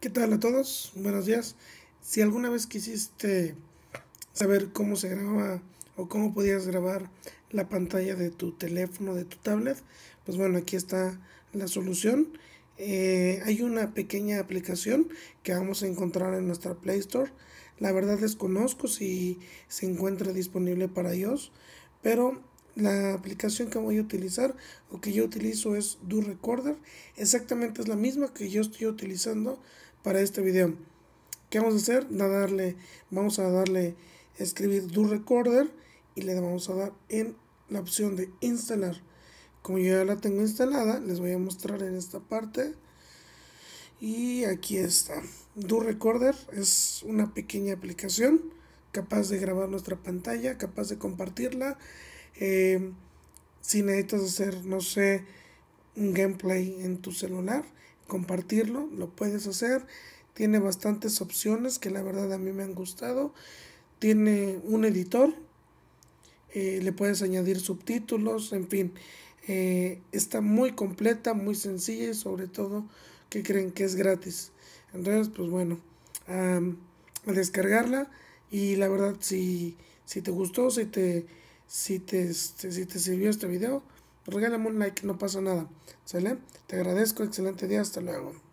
¿Qué tal a todos? Buenos días. Si alguna vez quisiste saber cómo se graba o cómo podías grabar la pantalla de tu teléfono, de tu tablet, pues bueno, aquí está la solución. Eh, hay una pequeña aplicación que vamos a encontrar en nuestra Play Store. La verdad desconozco si se encuentra disponible para ellos pero la aplicación que voy a utilizar o que yo utilizo es Do Recorder. Exactamente es la misma que yo estoy utilizando para este video. ¿Qué vamos a hacer? A darle, vamos a darle, escribir Do Recorder y le vamos a dar en la opción de instalar. Como yo ya la tengo instalada, les voy a mostrar en esta parte. Y aquí está. Do Recorder es una pequeña aplicación capaz de grabar nuestra pantalla, capaz de compartirla Em, si necesitas hacer, no sé, un gameplay en tu celular, compartirlo, lo puedes hacer. Tiene bastantes opciones que la verdad a mí me han gustado. Tiene un editor, eh, le puedes añadir subtítulos, en fin. Eh, está muy completa, muy sencilla y sobre todo que creen que es gratis. Entonces, pues bueno, a descargarla y la verdad si, si te gustó, si te si te, este, si te sirvió este video, regálame un like, no pasa nada. ¿Sale? Te agradezco, excelente día, hasta luego.